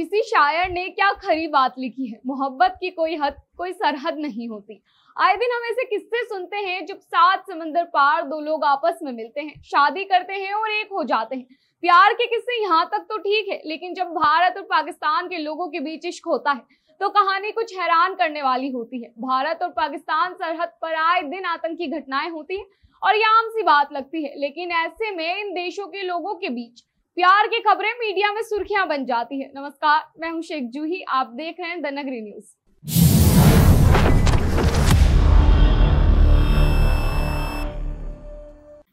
किसी शायर ने क्या खरी बात लिखी है मोहब्बत की कोई हद कोई सरहद नहीं होती आए दिन हम ऐसे किस्से सुनते हैं जब सात समंदर पार दो लोग आपस में मिलते हैं शादी करते हैं और एक हो जाते हैं प्यार के किस्से यहाँ तक तो ठीक है लेकिन जब भारत और पाकिस्तान के लोगों के बीच इश्क होता है तो कहानी कुछ हैरान करने वाली होती है भारत और पाकिस्तान सरहद पर आए दिन आतंकी घटनाएं होती हैं और ये आम सी बात लगती है लेकिन ऐसे में इन देशों के लोगों के बीच प्यार की खबरें मीडिया में सुर्खियां बन जाती है नमस्कार मैं हूं शेख जूही आप देख रहे हैं द नगरी न्यूज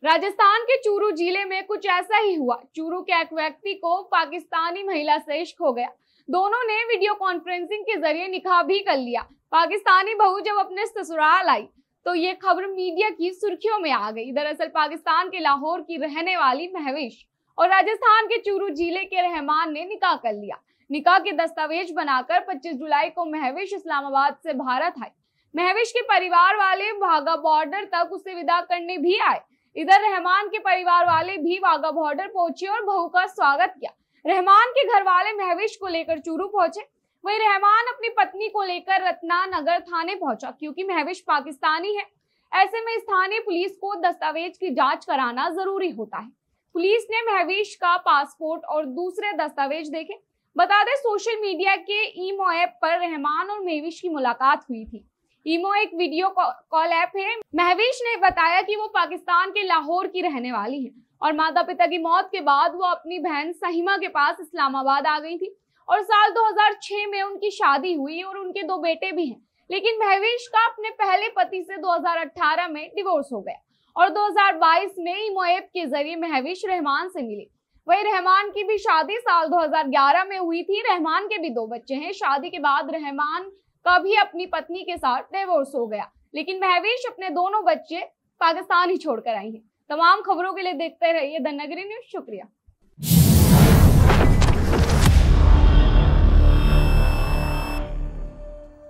राजस्थान के चूरू जिले में कुछ ऐसा ही हुआ चूरू के एक व्यक्ति को पाकिस्तानी महिला से इश्क हो गया दोनों ने वीडियो कॉन्फ्रेंसिंग के जरिए निकाह भी कर लिया पाकिस्तानी बहू जब अपने ससुराल आई तो ये खबर मीडिया की सुर्खियों में आ गई दरअसल पाकिस्तान के लाहौर की रहने वाली महवेश और राजस्थान के चूरू जिले के रहमान ने निकाह कर लिया निकाह के दस्तावेज बनाकर 25 जुलाई को महविश इस्लामाबाद से भारत आए महविश के परिवार वाले वाघा बॉर्डर तक उसे विदा करने भी आए इधर रहमान के परिवार वाले भी वाघा बॉर्डर पहुंचे और बहू का स्वागत किया रहमान के घर वाले महविश को लेकर चूरू पहुंचे वही रहमान अपनी पत्नी को लेकर रत्ना नगर थाने पहुंचा क्योंकि महविश पाकिस्तानी है ऐसे में स्थानीय पुलिस को दस्तावेज की जांच कराना जरूरी होता है पुलिस ने महवेश का पासपोर्ट और दूसरे दस्तावेज देखे बता दें सोशल मीडिया के ईमो ऐप पर रहमान और महवेश की मुलाकात हुई थी ईमो एक वीडियो कॉल ऐप है महवेश ने बताया कि वो पाकिस्तान के लाहौर की रहने वाली है और माता पिता की मौत के बाद वो अपनी बहन सहीमा के पास इस्लामाबाद आ गई थी और साल 2006 में उनकी शादी हुई और उनके दो बेटे भी हैं लेकिन महवेश का अपने पहले पति से 2018 में डिवोर्स हो गया और 2022 में मोएब के जरिए महविश रहमान से मिली वही रहमान की भी शादी साल 2011 में हुई थी रहमान के भी दो बच्चे हैं शादी के बाद रहमान का भी अपनी पत्नी के साथ डिवोर्स हो गया लेकिन महविश अपने दोनों बच्चे पाकिस्तान ही छोड़कर आई हैं तमाम खबरों के लिए देखते रहिए धनगरी न्यूज शुक्रिया